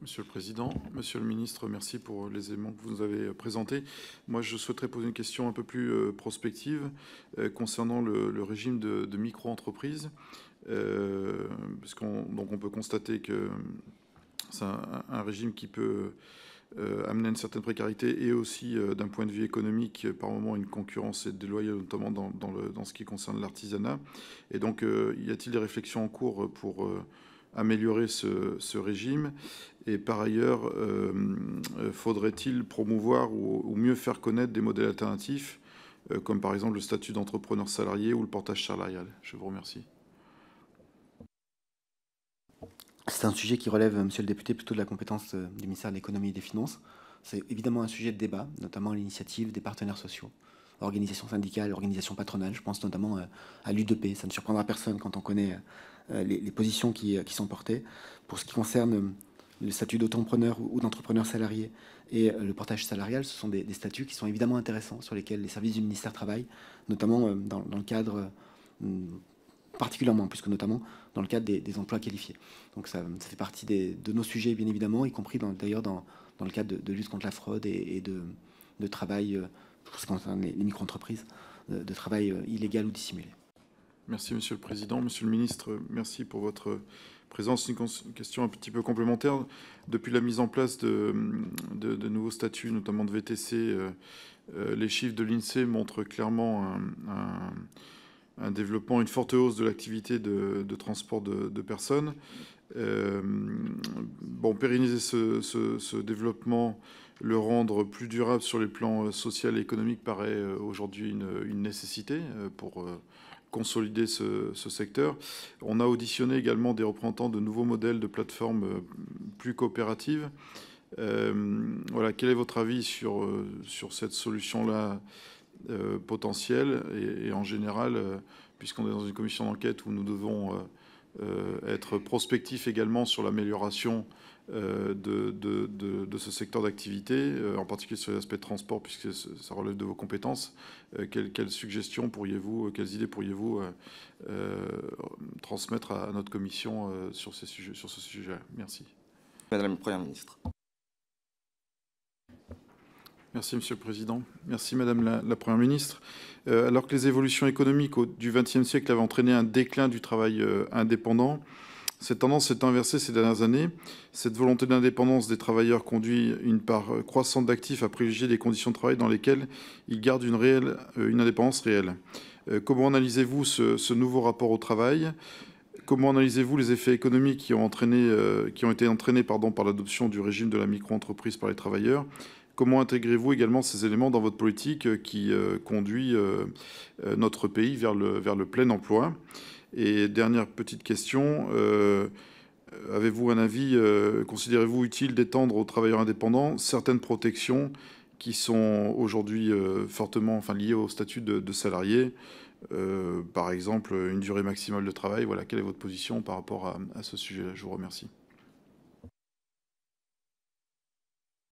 Monsieur le Président. Monsieur le Ministre, merci pour les éléments que vous nous avez présentés. Moi, je souhaiterais poser une question un peu plus euh, prospective euh, concernant le, régime de, micro-entreprise. Euh, on, peut constater que c'est un, régime qui peut amener une certaine précarité et aussi d'un point de vue économique par moment une concurrence déloyale notamment dans, dans, dans ce qui concerne l'artisanat. Et donc y a-t-il des réflexions en cours pour améliorer ce, régime et par ailleurs, euh, euh, faudrait-il promouvoir ou, mieux faire connaître des modèles alternatifs, euh, comme par exemple le statut d'entrepreneur salarié ou le portage salarial Je vous remercie. C'est un sujet qui relève, monsieur le député, plutôt de la compétence du ministère de l'économie et des finances. C'est évidemment un sujet de débat, notamment l'initiative des partenaires sociaux organisations syndicales, organisations patronales. Je pense notamment euh, à l'UDP. Ça ne surprendra personne quand on connaît euh, les, positions euh, qui, sont portées. Pour ce qui concerne le statut d'auto-entrepreneur ou d'entrepreneur salarié et le portage salarial, ce sont des, statuts qui sont évidemment intéressants, sur lesquels les services du ministère travaillent, notamment dans, le cadre, particulièrement, puisque notamment dans le cadre des, emplois qualifiés. Donc ça, fait partie de nos sujets, bien évidemment, y compris d'ailleurs dans, le cadre de, lutte contre la fraude et, de, travail pour ce qui concerne les, micro-entreprises, euh, de, travail euh, illégal ou dissimulé. Merci, Monsieur le Président. Monsieur le Ministre, merci pour votre présence. Une question un petit peu complémentaire. Depuis la mise en place de, de, nouveaux statuts, notamment de VTC, euh, les chiffres de l'INSEE montrent clairement un, développement, une forte hausse de l'activité de, de, transport de, personnes. Euh, bon, pérenniser ce, développement, le rendre plus durable sur les plans euh, social et économique paraît euh, aujourd'hui une, nécessité pour consolider ce, secteur. On a auditionné également des représentants de nouveaux modèles de plateformes plus coopératives. voilà, quel est votre avis sur, sur cette solution-là potentielle et, en général, puisqu'on est dans une commission d'enquête où nous devons euh, être prospectif également sur l'amélioration euh, de, ce secteur d'activité, euh, en particulier sur l'aspect transport, puisque ça relève de vos compétences. Quelles, quelles suggestions pourriez-vous, quelles idées pourriez-vous transmettre à notre commission sur, sur ce sujet Merci. Madame la Première ministre. Merci, Monsieur le Président. Merci, Madame la, Première ministre. Euh, alors que les évolutions économiques du XXe siècle avaient entraîné un déclin du travail euh, indépendant, cette tendance s'est inversée ces dernières années. Cette volonté d'indépendance des travailleurs conduit une part euh, croissante d'actifs à privilégier des conditions de travail dans lesquelles ils gardent une, indépendance réelle. comment analysez-vous ce, nouveau rapport au travail Comment analysez-vous les effets économiques qui ont, entraîné, qui ont été entraînés par l'adoption du régime de la micro-entreprise par les travailleurs Comment intégrez-vous également ces éléments dans votre politique euh, qui euh, conduit euh, notre pays vers le, plein emploi Et dernière petite question. Avez-vous un avis, considérez-vous utile d'étendre aux travailleurs indépendants certaines protections qui sont aujourd'hui fortement liées au statut de, salarié Par exemple, une durée maximale de travail. Voilà, quelle est votre position par rapport à, à ce sujet-là Je vous remercie.